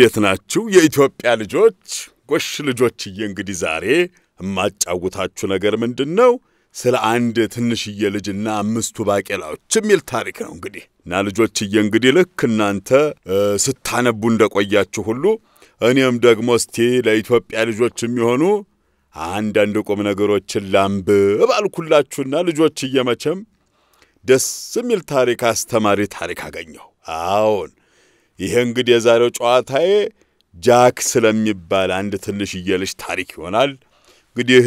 እንዴት ናችሁ የኢትዮጵያ ልጆች? ጎሽ ልጆችዬ፣ እንግዲህ ዛሬ የማጫውታችሁ ነገር ምንድን ነው? ስለ አንድ ትንሽዬ ልጅና አምስቱ ባቄላዎች የሚል ታሪክ ነው። እንግዲህ እና ልጆችዬ፣ እንግዲህ ልክ እናንተ ስታነቡ እንደቆያችሁ ሁሉ እኔም ደግሞ እስቲ ለኢትዮጵያ ልጆች የሚሆኑ አንዳንድ ቁም ነገሮችን ላምብ እባልኩላችሁና ልጆችዬ፣ መቼም ደስ የሚል ታሪክ፣ አስተማሪ ታሪክ አገኘሁ። አዎን ይሄ እንግዲህ የዛሬው ጨዋታዬ ጃክ ስለሚባል አንድ ትንሽዬ ልጅ ታሪክ ይሆናል። እንግዲህ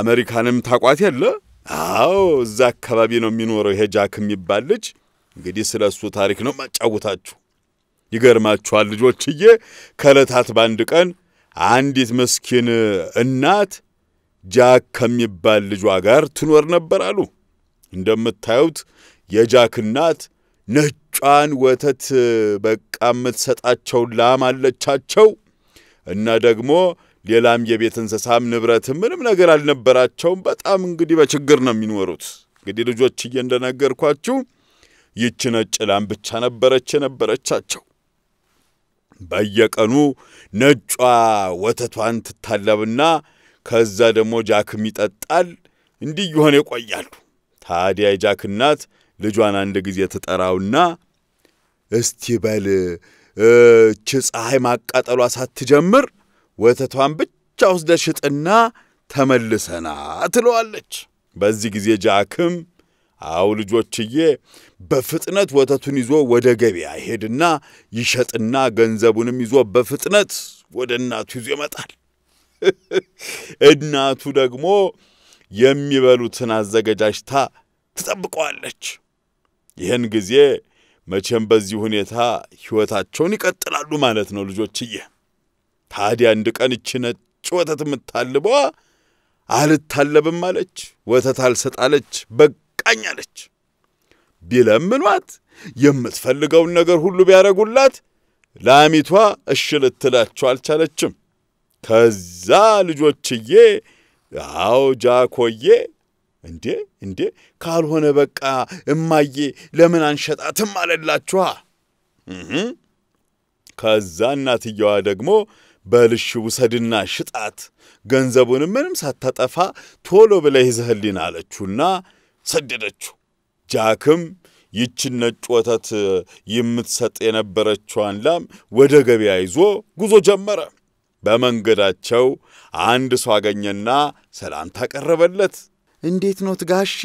አሜሪካንም ታቋት የለ? አዎ፣ እዛ አካባቢ ነው የሚኖረው ይሄ ጃክ የሚባል ልጅ። እንግዲህ ስለ እሱ ታሪክ ነው ማጫውታችሁ። ይገርማችኋል ልጆችዬ፣ ከእለታት በአንድ ቀን አንዲት ምስኪን እናት ጃክ ከሚባል ልጇ ጋር ትኖር ነበር አሉ። እንደምታዩት የጃክ እናት ነጯን ወተት በቃ የምትሰጣቸው ላም አለቻቸው እና ደግሞ ሌላም የቤት እንስሳም ንብረትም ምንም ነገር አልነበራቸውም። በጣም እንግዲህ በችግር ነው የሚኖሩት። እንግዲህ ልጆችዬ እንደነገርኳችሁ ይች ነጭ ላም ብቻ ነበረች የነበረቻቸው። በየቀኑ ነጯ ወተቷን ትታለብና ከዛ ደግሞ ጃክም ይጠጣል። እንዲህ ይሆን ይቆያሉ። ታዲያ የጃክ እናት ልጇን አንድ ጊዜ ትጠራውና እስቲ በል እች ፀሐይ ማቃጠሏ ሳትጀምር ወተቷን ብቻ ወስደ ሽጥና ተመልሰና ትለዋለች። በዚህ ጊዜ ጃክም አው ልጆችዬ፣ በፍጥነት ወተቱን ይዞ ወደ ገበያ ይሄድና ይሸጥና ገንዘቡንም ይዞ በፍጥነት ወደ እናቱ ይዞ ይመጣል። እናቱ ደግሞ የሚበሉትን አዘገጃጅታ ትጠብቀዋለች። ይህን ጊዜ መቼም በዚህ ሁኔታ ሕይወታቸውን ይቀጥላሉ ማለት ነው ልጆችዬ። ታዲያ አንድ ቀን እቺ ነጭ ወተት የምታልበዋ አልታለብም አለች። ወተት አልሰጣለች፣ በቃኝ አለች። ቢለምኗት የምትፈልገውን ነገር ሁሉ ቢያደርጉላት ላሚቷ እሽ ልትላቸው አልቻለችም። ከዛ ልጆችዬ አዎ ጃኮዬ እንዴ እንዴ ካልሆነ በቃ እማዬ ለምን አንሸጣትም አለላችኋ። ከዛ እናትየዋ ደግሞ በልሽ ውሰድና ሽጣት፣ ገንዘቡን ምንም ሳታጠፋ ቶሎ ብለ ይዘህልን አለችውና ሰደደችው። ጃክም ይችን ነጭ ወተት የምትሰጥ የነበረችዋን ላም ወደ ገበያ ይዞ ጉዞ ጀመረ። በመንገዳቸው አንድ ሰው አገኘና ሰላምታ ቀረበለት። እንዴት ኖት ጋሼ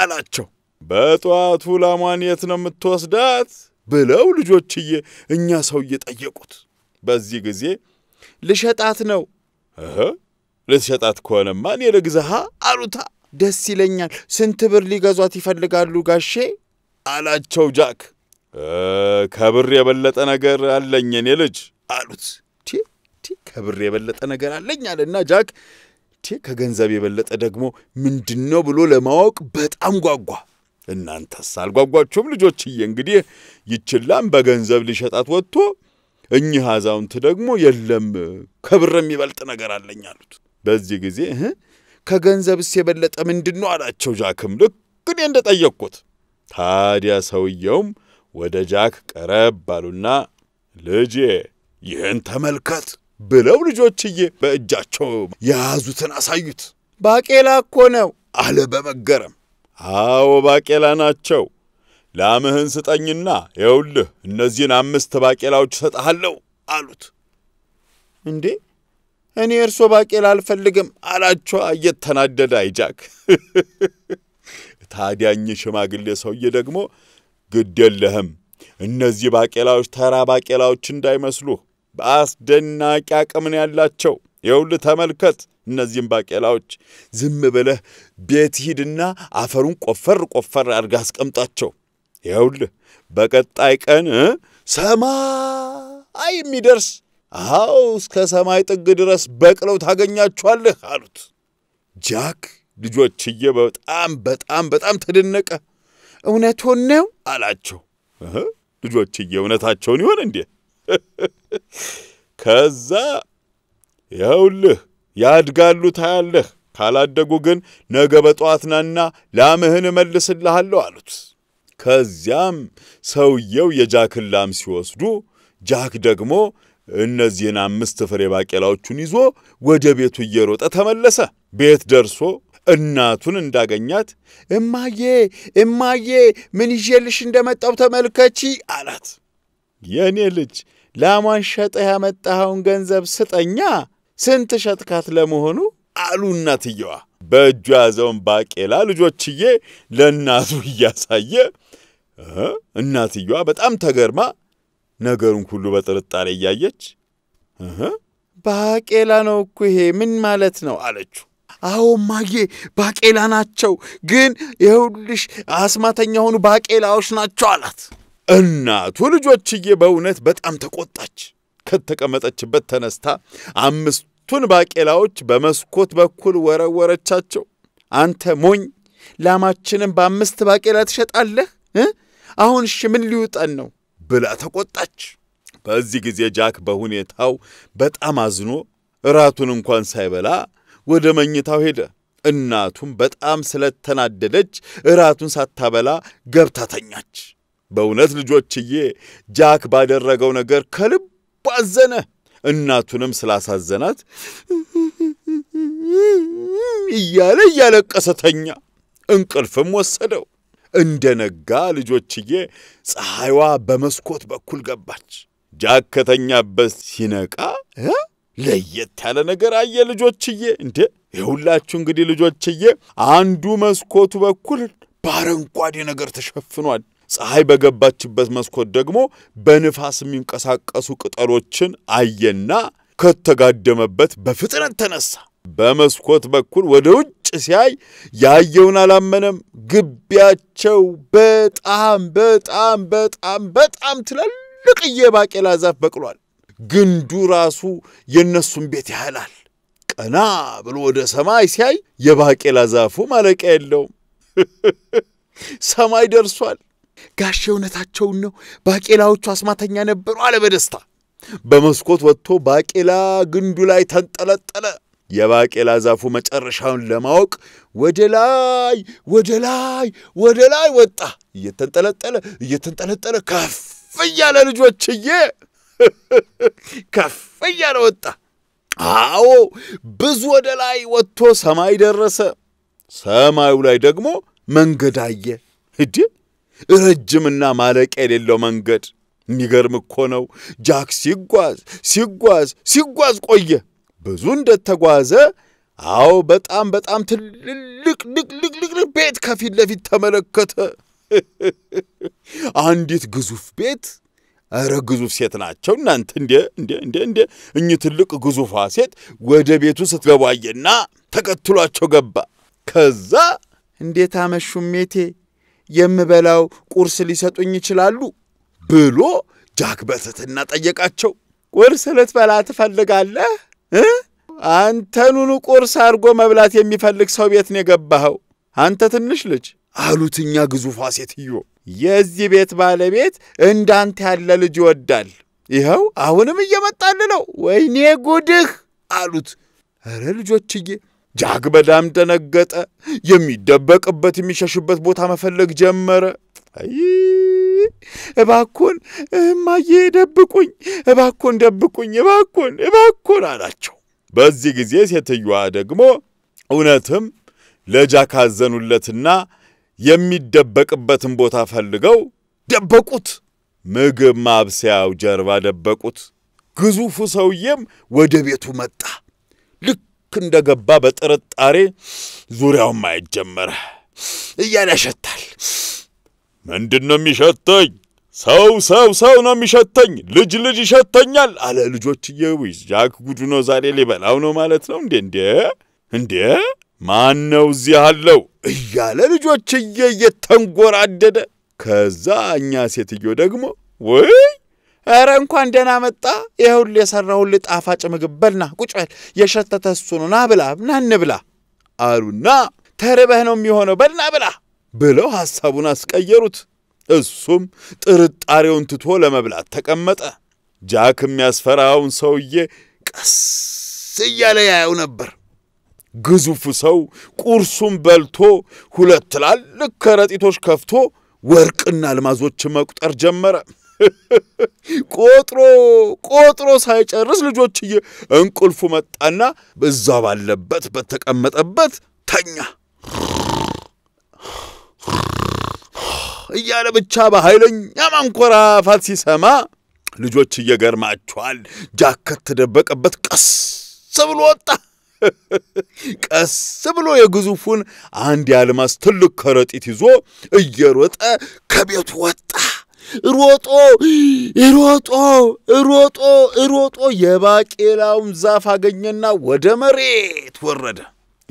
አላቸው። በጠዋቱ ላሟን የት ነው የምትወስዳት ብለው ልጆችዬ እኛ ሰውዬ ጠየቁት። በዚህ ጊዜ ልሸጣት ነው። ልትሸጣት ከሆነማ እኔ ልግዛሃ አሉታ። ደስ ይለኛል። ስንት ብር ሊገዟት ይፈልጋሉ ጋሼ አላቸው ጃክ። ከብር የበለጠ ነገር አለኝ እኔ ልጅ አሉት። ከብር የበለጠ ነገር አለኝ አለና ጃክ ከገንዘብ የበለጠ ደግሞ ምንድን ነው ብሎ ለማወቅ በጣም ጓጓ። እናንተስ አልጓጓችሁም ልጆችዬ? እንግዲህ ይችላም በገንዘብ ሊሸጣት ወጥቶ እኚህ አዛውንት ደግሞ የለም ከብር የሚበልጥ ነገር አለኝ አሉት። በዚህ ጊዜ ከገንዘብስ የበለጠ ምንድን ነው አላቸው ጃክም ልክ እኔ ጠየቅኩት። ታዲያ ሰውየውም ወደ ጃክ ቀረብ አሉና ልጄ ይህን ተመልከት ብለው ልጆችዬ በእጃቸው የያዙትን አሳዩት። ባቄላ እኮ ነው አለ በመገረም። አዎ ባቄላ ናቸው። ላምህን ስጠኝና የውልህ እነዚህን አምስት ባቄላዎች እሰጥሃለሁ አሉት። እንዴ እኔ እርሶ ባቄላ አልፈልግም አላቸው እየተናደደ አይጃክ። ታዲያኝ ሽማግሌ ሰውዬ ደግሞ ግድ የለህም እነዚህ ባቄላዎች ተራ ባቄላዎች እንዳይመስሉህ በአስደናቂ አቅምን ያላቸው የውል ተመልከት። እነዚህም ባቄላዎች ዝም ብለህ ቤት ሂድና አፈሩን ቆፈር ቆፈር አድርጋ አስቀምጣቸው። የውል በቀጣይ ቀን ሰማይ የሚደርስ አው እስከ ሰማይ ጥግ ድረስ በቅለው ታገኛችኋለህ አሉት። ጃክ ልጆችዬ በጣም በጣም በጣም ተደነቀ። እውነቱን ነው አላቸው። ልጆችዬ እውነታቸውን ይሆን እንዴ? ከዛ ያውልህ ያድጋሉ ታያለህ፣ ካላደጉ ግን ነገ በጠዋት ናና ላምህን እመልስልሃለሁ አሉት። ከዚያም ሰውየው የጃክን ላም ሲወስዱ ጃክ ደግሞ እነዚህን አምስት ፍሬ ባቄላዎቹን ይዞ ወደ ቤቱ እየሮጠ ተመለሰ። ቤት ደርሶ እናቱን እንዳገኛት እማዬ እማዬ ምን ይዤልሽ እንደመጣው ተመልከቺ አላት። የእኔ ልጅ ላሟን ሸጠህ ያመጣኸውን ገንዘብ ስጠኛ። ስንት ሸጥካት ለመሆኑ አሉ እናትየዋ። በእጁ ያዘውን ባቄላ ልጆችዬ ለእናቱ እያሳየ እናትየዋ በጣም ተገርማ ነገሩን ሁሉ በጥርጣሬ እያየች ባቄላ ነው እኮ ይሄ ምን ማለት ነው አለችው። አዎ ማዬ ባቄላ ናቸው፣ ግን የሁልሽ አስማተኛ የሆኑ ባቄላዎች ናቸው አላት። እናቱ ልጆችዬ በእውነት በጣም ተቆጣች። ከተቀመጠችበት ተነስታ አምስቱን ባቄላዎች በመስኮት በኩል ወረወረቻቸው። አንተ ሞኝ፣ ላማችንም በአምስት ባቄላ ትሸጣለህ? አሁን ሽ ምን ሊውጠን ነው ብላ ተቆጣች። በዚህ ጊዜ ጃክ በሁኔታው በጣም አዝኖ እራቱን እንኳን ሳይበላ ወደ መኝታው ሄደ። እናቱም በጣም ስለተናደደች እራቱን ሳታበላ ገብታ ተኛች። በእውነት ልጆችዬ ጃክ ባደረገው ነገር ከልብ አዘነ። እናቱንም ስላሳዘናት እያለ እያለቀሰ ተኛ። እንቅልፍም ወሰደው። እንደ ነጋ ልጆችዬ ፀሐይዋ በመስኮት በኩል ገባች። ጃክ ከተኛበት ሲነቃ ለየት ያለ ነገር አየ። ልጆችዬ እንዴ! የሁላችሁ እንግዲህ ልጆችዬ፣ አንዱ መስኮቱ በኩል በአረንጓዴ ነገር ተሸፍኗል። ፀሐይ በገባችበት መስኮት ደግሞ በንፋስ የሚንቀሳቀሱ ቅጠሎችን አየና ከተጋደመበት በፍጥነት ተነሳ። በመስኮት በኩል ወደ ውጭ ሲያይ ያየውን አላመነም። ግቢያቸው በጣም በጣም በጣም በጣም ትላልቅዬ ባቄላ ዛፍ በቅሏል። ግንዱ ራሱ የእነሱን ቤት ያህላል። ቀና ብሎ ወደ ሰማይ ሲያይ የባቄላ ዛፉ ማለቂያ የለውም። ሰማይ ደርሷል። ጋሼ እውነታቸውን ነው፣ ባቄላዎቹ አስማተኛ ነበሩ አለ በደስታ። በመስኮት ወጥቶ ባቄላ ግንዱ ላይ ተንጠለጠለ። የባቄላ ዛፉ መጨረሻውን ለማወቅ ወደ ላይ ወደ ላይ ወደ ላይ ወጣ። እየተንጠለጠለ እየተንጠለጠለ ከፍ እያለ ልጆችዬ ከፍ እያለ ወጣ። አዎ ብዙ ወደ ላይ ወጥቶ ሰማይ ደረሰ። ሰማዩ ላይ ደግሞ መንገድ አየ። እድህ ረጅምና ማለቂያ የሌለው መንገድ። የሚገርም እኮ ነው። ጃክ ሲጓዝ ሲጓዝ ሲጓዝ ቆየ። ብዙ እንደተጓዘ አዎ፣ በጣም በጣም ትልልቅ ልቅልቅልቅ ቤት ከፊት ለፊት ተመለከተ። አንዲት ግዙፍ ቤት እረ ግዙፍ ሴት ናቸው እናንተ እንዴ እንዴ እንዴ እንዴ እኚህ ትልቅ ግዙፏ ሴት ወደ ቤቱ ስትገባየና ተከትሏቸው ገባ። ከዛ እንዴት አመሹም ሜቴ የምበላው ቁርስ ሊሰጡኝ ይችላሉ ብሎ ጃክ በትህትና ጠየቃቸው። ቁርስ ልትበላ ትፈልጋለህ? አንተኑኑ ቁርስ አድርጎ መብላት የሚፈልግ ሰው ቤት ነው የገባኸው አንተ ትንሽ ልጅ አሉትኛ ግዙፏ ሴትዮ። የዚህ ቤት ባለቤት እንዳንተ ያለ ልጅ ይወዳል። ይኸው አሁንም እየመጣል ነው። ወይኔ ጉድህ አሉት። እረ ልጆችዬ ጃክ በጣም ደነገጠ። የሚደበቅበት የሚሸሽበት ቦታ መፈለግ ጀመረ። አይ እባኮን እማዬ ደብቁኝ፣ እባኮን ደብቁኝ፣ እባኮን እባኮን አላቸው። በዚህ ጊዜ ሴትዮዋ ደግሞ እውነትም ለጃክ አዘኑለትና የሚደበቅበትን ቦታ ፈልገው ደበቁት። ምግብ ማብሰያው ጀርባ ደበቁት። ግዙፉ ሰውዬም ወደ ቤቱ መጣ። ልክ እንደ ገባ በጥርጣሬ ዙሪያውን ማየት ጀመረ። እያለ ያሸታል። ምንድን ነው የሚሸተኝ? ሰው ሰው ሰው ነው የሚሸተኝ፣ ልጅ ልጅ ይሸተኛል አለ። ልጆችዬ፣ ጃክ ጉዱ ነው ዛሬ፣ ሊበላው ነው ማለት ነው እንዴ? እንዴ እንዴ ማን ነው እዚህ አለው እያለ ልጆችዬ እየተንጎራደደ ከዛ እኛ ሴትዮ ደግሞ ውይ ኧረ እንኳን ደህና መጣ፣ ይኸውልህ የሠራሁልህ ጣፋጭ ምግብ በልና ቁጭ በል፣ የሸተተ እሱ ነው፣ ና ብላ፣ ና እንብላ አሉና ተርበህ ነው የሚሆነው፣ በልና ብላ ብለው ሐሳቡን አስቀየሩት። እሱም ጥርጣሬውን ትቶ ለመብላት ተቀመጠ። ጃክ የሚያስፈራውን ሰውዬ ቀስ እያለ ያየው ነበር። ግዙፉ ሰው ቁርሱን በልቶ ሁለት ትላልቅ ከረጢቶች ከፍቶ ወርቅና አልማዞችን መቁጠር ጀመረ። ቆጥሮ ቆጥሮ ሳይጨርስ ልጆችዬ እንቁልፉ መጣና በዛ ባለበት በተቀመጠበት ተኛ እያለ ብቻ በኃይለኛ ማንኮራፋት ሲሰማ ልጆች እየገርማቸዋል። ጃከት ተደበቀበት፣ ቀስ ብሎ ወጣ። ቀስ ብሎ የግዙፉን አንድ የአልማዝ ትልቅ ከረጢት ይዞ እየሮጠ ከቤቱ ወጣ። ሮጦ ሮጦ ሮጦ ሮጦ የባቄላውን ዛፍ አገኘና ወደ መሬት ወረደ።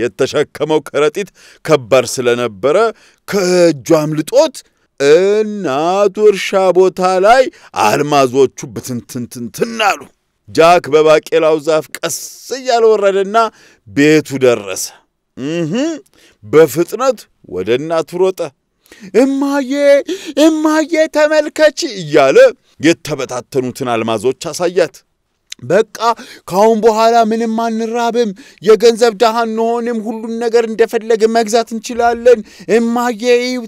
የተሸከመው ከረጢት ከባድ ስለነበረ ከእጁ አምልጦት እናቱ እርሻ ቦታ ላይ አልማዞቹ ብትንትንትንትን አሉ። ጃክ በባቄላው ዛፍ ቀስ እያለ ወረደና ቤቱ ደረሰ። በፍጥነት ወደ እናቱ ሮጠ። እማዬ እማዬ ተመልከች እያለ የተበታተኑትን አልማዞች አሳያት። በቃ ከአሁን በኋላ ምንም አንራብም፣ የገንዘብ ድሃ እንሆንም፣ ሁሉን ነገር እንደፈለገ መግዛት እንችላለን፣ እማዬ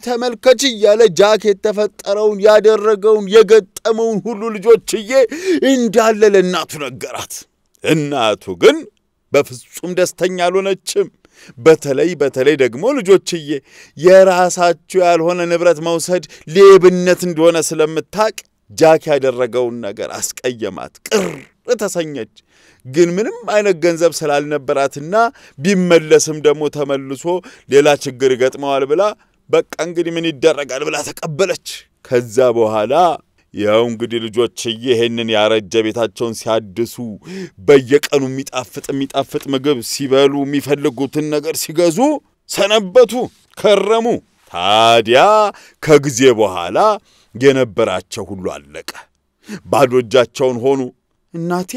ተመልከች እያለ ጃክ የተፈጠረውን ያደረገውን የገጠመውን ሁሉ ልጆችዬ እንዳለ ለእናቱ ነገራት። እናቱ ግን በፍጹም ደስተኛ አልሆነችም። በተለይ በተለይ ደግሞ ልጆችዬ የራሳችሁ ያልሆነ ንብረት መውሰድ ሌብነት እንደሆነ ስለምታቅ ጃክ ያደረገውን ነገር አስቀየማት። ቅር ተሰኘች። ግን ምንም አይነት ገንዘብ ስላልነበራትና ቢመለስም ደግሞ ተመልሶ ሌላ ችግር ይገጥመዋል ብላ በቃ እንግዲህ ምን ይደረጋል ብላ ተቀበለች። ከዛ በኋላ ያው እንግዲህ ልጆች ይሄንን ያረጀ ቤታቸውን ሲያድሱ በየቀኑ የሚጣፍጥ የሚጣፍጥ ምግብ ሲበሉ የሚፈልጉትን ነገር ሲገዙ ሰነበቱ፣ ከረሙ። ታዲያ ከጊዜ በኋላ የነበራቸው ሁሉ አለቀ፣ ባዶ እጃቸውን ሆኑ። እናቴ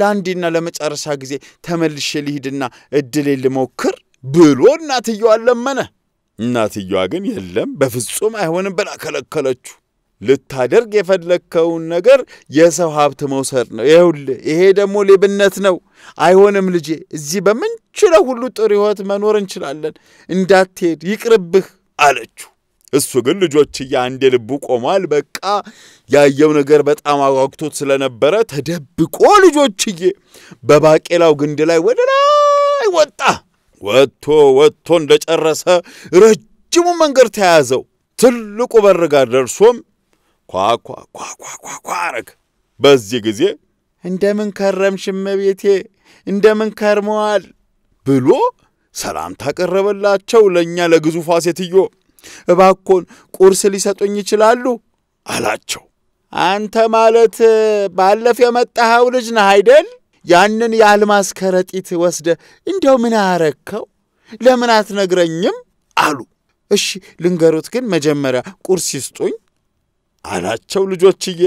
ለአንዴና ለመጨረሻ ጊዜ ተመልሼ ልሂድና እድሌ ልሞክር ብሎ እናትየዋ ለመነ። እናትየዋ ግን የለም፣ በፍጹም አይሆንም ብላ ከለከለችው። ልታደርግ የፈለግከውን ነገር የሰው ሀብት መውሰድ ነው። ይኸውልህ ይሄ ደግሞ ሌብነት ነው። አይሆንም ልጄ፣ እዚህ በምንችለው ሁሉ ጥሩ ሕይወት መኖር እንችላለን። እንዳትሄድ ይቅርብህ አለችው። እሱ ግን ልጆችዬ አንዴ ልቡ ቆሟል። በቃ ያየው ነገር በጣም አጓግቶት ስለነበረ ተደብቆ ልጆችዬ በባቄላው ግንድ ላይ ወደ ላይ ወጣ። ወጥቶ ወጥቶ እንደጨረሰ ረጅሙ መንገድ ተያዘው። ትልቁ በር ጋር ደርሶም ኳኳ አረግ። በዚህ ጊዜ እንደምን ከረምሽ እመቤቴ፣ እንደምን ከርመዋል ብሎ ሰላምታ ቀረበላቸው። ለእኛ ለግዙፏ ሴትዮ እባኮን ቁርስ ሊሰጡኝ ይችላሉ አላቸው። አንተ ማለት ባለፍ የመጣኸው ልጅ ነህ አይደል? ያንን የአልማዝ ከረጢት ወስደ እንደው ምን አረከው? ለምን አትነግረኝም? አሉ። እሺ ልንገሩት፣ ግን መጀመሪያ ቁርስ ይስጡኝ አላቸው። ልጆችዬ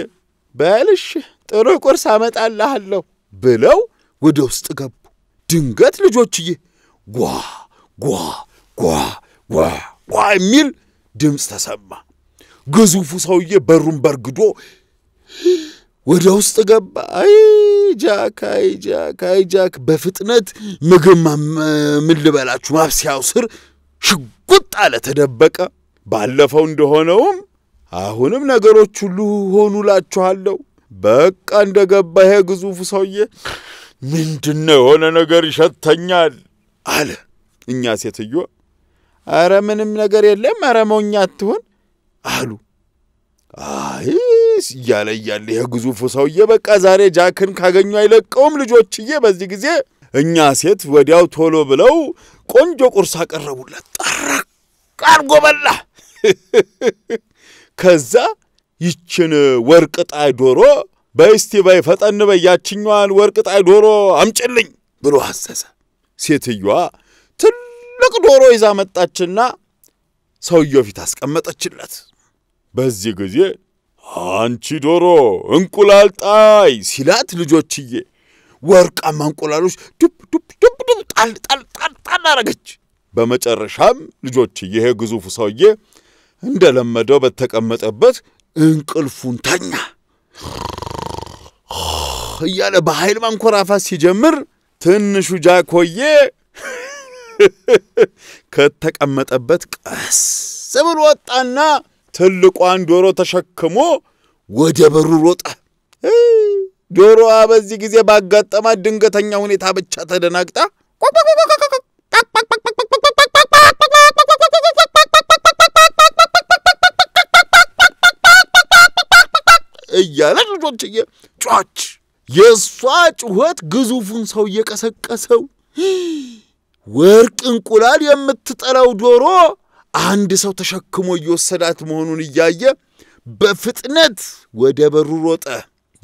በልሽ ጥሩ ቁርስ አመጣልሃለሁ ብለው ወደ ውስጥ ገቡ። ድንገት ልጆችዬ ጓ ጓ ጓ ጓ ጓ የሚል ድምፅ ተሰማ። ግዙፉ ሰውዬ በሩን በርግዶ ወደ ውስጥ ገባ። አይ ጃክ፣ አይ ጃክ፣ አይ ጃክ! በፍጥነት ምግብ ምን ልበላችሁ ማብሰያው ስር ሽጉጥ አለ ተደበቀ። ባለፈው እንደሆነውም አሁንም ነገሮች ሁሉ ሆኑ ሆኑላችኋለሁ። በቃ እንደገባ ይሄ ግዙፉ ሰውዬ ምንድነው የሆነ ነገር ይሸተኛል አለ። እኛ ሴትዮ አረ ምንም ነገር የለም፣ አረ መውኛ አትሆን አሉ። አይ እያለ እያለ ይሄ ግዙፉ ሰውዬ በቃ ዛሬ ጃክን ካገኙ አይለቀውም ልጆችዬ። በዚህ ጊዜ እኛ ሴት ወዲያው ቶሎ ብለው ቆንጆ ቁርስ አቀረቡለት። ጠረቅ አድርጎ በላ። ከዛ ይችን ወርቅ ጣይ ዶሮ በእስቲ በይ ፈጠን በይ ያችኛዋን ወርቅ ጣይ ዶሮ አምጭልኝ ብሎ አዘዘ። ሴትዮዋ ትልቅ ዶሮ ይዛ መጣችና ሰውየው ፊት አስቀመጠችለት። በዚህ ጊዜ አንቺ ዶሮ እንቁላል ጣይ ሲላት ልጆችዬ ወርቃማ እንቁላሎች ዱብ ዱብ ዱብ ዱብ ጣል ጣል ጣል ጣል አረገች። በመጨረሻም ልጆችዬ ይሄ ግዙፉ ሰውዬ እንደለመደው በተቀመጠበት እንቅልፉን ተኛ። እያለ በኃይል ማንኮራፋት ሲጀምር ትንሹ ጃኮዬ ከተቀመጠበት ቀስ ብሎ ወጣና ትልቋን ዶሮ ተሸክሞ ወደ በሩ ሮጠ። ዶሮዋ በዚህ ጊዜ ባጋጠማት ድንገተኛ ሁኔታ ብቻ ተደናግጣ እያለች ልጆችዬ ጮች። የእሷ ጩኸት ግዙፉን ሰው እየቀሰቀሰው ወርቅ እንቁላል የምትጠላው ዶሮ አንድ ሰው ተሸክሞ እየወሰዳት መሆኑን እያየ በፍጥነት ወደ በሩ ሮጠ።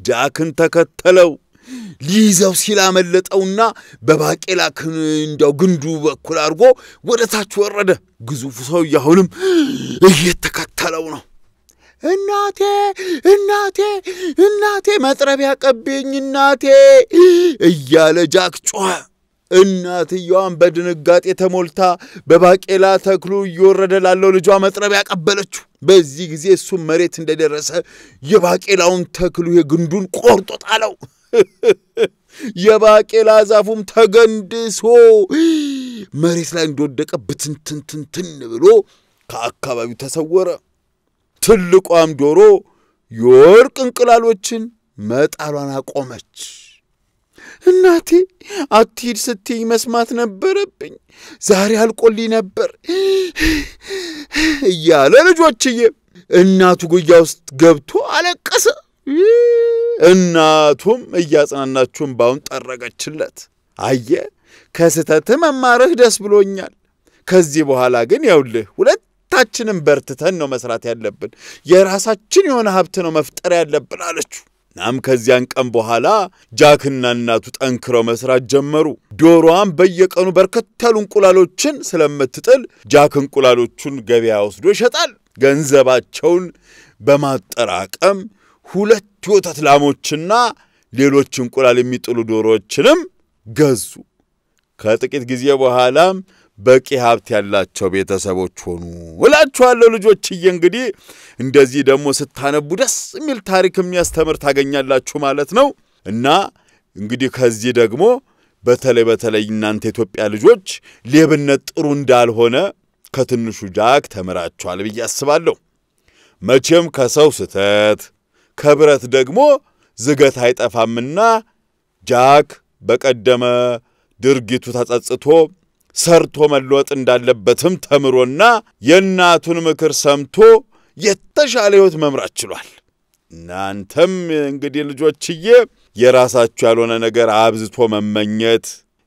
ጃክን ተከተለው። ሊይዘው ሲላመለጠውና በባቄላ እንዲያው ግንዱ በኩል አድርጎ ወደ ታች ወረደ። ግዙፉ ሰው አሁንም እየተከተለው ነው። እናቴ እናቴ እናቴ መጥረቢያ ቀቤኝ እናቴ እያለ ጃክ ጮኸ። እናትየዋን በድንጋጤ ተሞልታ በባቄላ ተክሉ እየወረደ ላለው ልጇ መጥረቢያ ቀበለችው። በዚህ ጊዜ እሱም መሬት እንደደረሰ የባቄላውን ተክሉ የግንዱን ቆርጦ ጣለው። የባቄላ ዛፉም ተገንድሶ መሬት ላይ እንደወደቀ ብትንትንትንትን ብሎ ከአካባቢው ተሰወረ። ትልቋም ዶሮ የወርቅ እንቅላሎችን መጣሏን አቆመች። እናቴ አትሂድ ስትይ መስማት ነበረብኝ። ዛሬ አልቆልኝ ነበር እያለ ልጆችዬ እናቱ ጉያ ውስጥ ገብቶ አለቀሰ። እናቱም እያጽናናችሁን ባሁን ጠረገችለት። አየ ከስህተትህ መማርህ ደስ ብሎኛል። ከዚህ በኋላ ግን ያውልህ ሁለት ሁለታችንም በርትተን ነው መስራት ያለብን። የራሳችን የሆነ ሀብት ነው መፍጠር ያለብን አለችው። እናም ከዚያን ቀን በኋላ ጃክና እናቱ ጠንክረው መስራት ጀመሩ። ዶሮዋን በየቀኑ በርከት ያሉ እንቁላሎችን ስለምትጥል ጃክ እንቁላሎቹን ገበያ ወስዶ ይሸጣል። ገንዘባቸውን በማጠራቀም ሁለት የወተት ላሞችና ሌሎች እንቁላል የሚጥሉ ዶሮዎችንም ገዙ። ከጥቂት ጊዜ በኋላም በቂ ሀብት ያላቸው ቤተሰቦች ሆኑ እላችኋለሁ። ልጆችዬ እንግዲህ እንደዚህ ደግሞ ስታነቡ ደስ የሚል ታሪክ የሚያስተምር ታገኛላችሁ ማለት ነው እና እንግዲህ ከዚህ ደግሞ በተለይ በተለይ እናንተ የኢትዮጵያ ልጆች ሌብነት ጥሩ እንዳልሆነ ከትንሹ ጃክ ተምራችኋል ብዬ አስባለሁ። መቼም ከሰው ስተት ከብረት ደግሞ ዝገት አይጠፋምና ጃክ በቀደመ ድርጊቱ ተጸጽቶ ሰርቶ መለወጥ እንዳለበትም ተምሮና የእናቱን ምክር ሰምቶ የተሻለ ሕይወት መምራት ችሏል። እናንተም እንግዲህ ልጆችዬ የራሳችሁ ያልሆነ ነገር አብዝቶ መመኘት፣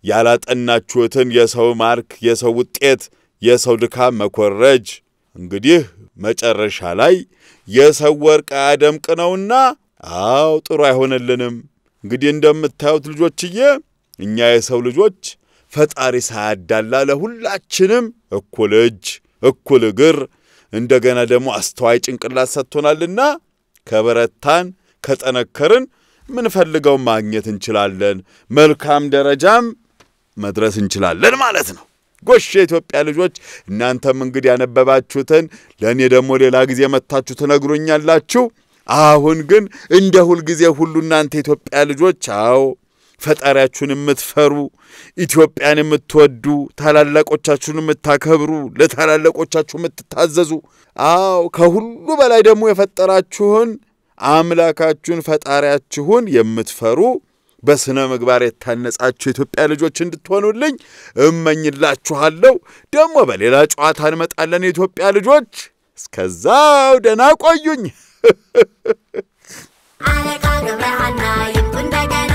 ያላጠናችሁትን የሰው ማርክ፣ የሰው ውጤት፣ የሰው ድካም መኮረጅ እንግዲህ መጨረሻ ላይ የሰው ወርቅ አያደምቅ ነውና፣ አዎ ጥሩ አይሆንልንም። እንግዲህ እንደምታዩት ልጆችዬ እኛ የሰው ልጆች ፈጣሪ ሳያዳላ ለሁላችንም እኩል እጅ፣ እኩል እግር እንደገና ደግሞ አስተዋይ ጭንቅላት ሰጥቶናልና ከበረታን ከጠነከርን ምንፈልገው ማግኘት እንችላለን፣ መልካም ደረጃም መድረስ እንችላለን ማለት ነው። ጎሽ የኢትዮጵያ ልጆች፣ እናንተም እንግዲህ ያነበባችሁትን ለእኔ ደግሞ ሌላ ጊዜ መታችሁ ትነግሩኛላችሁ። አሁን ግን እንደ ሁልጊዜ ሁሉ እናንተ ኢትዮጵያ ልጆች አዎ ፈጣሪያችሁን የምትፈሩ፣ ኢትዮጵያን የምትወዱ፣ ታላላቆቻችሁን የምታከብሩ፣ ለታላላቆቻችሁ የምትታዘዙ፣ አዎ ከሁሉ በላይ ደግሞ የፈጠራችሁን አምላካችሁን ፈጣሪያችሁን የምትፈሩ በስነ ምግባር የታነጻችሁ የኢትዮጵያ ልጆች እንድትሆኑልኝ እመኝላችኋለሁ። ደግሞ በሌላ ጨዋታ እንመጣለን የኢትዮጵያ ልጆች። እስከዛው ደህና ቆዩኝ። አለቃ ገብረሃና ይምጡ እንደገና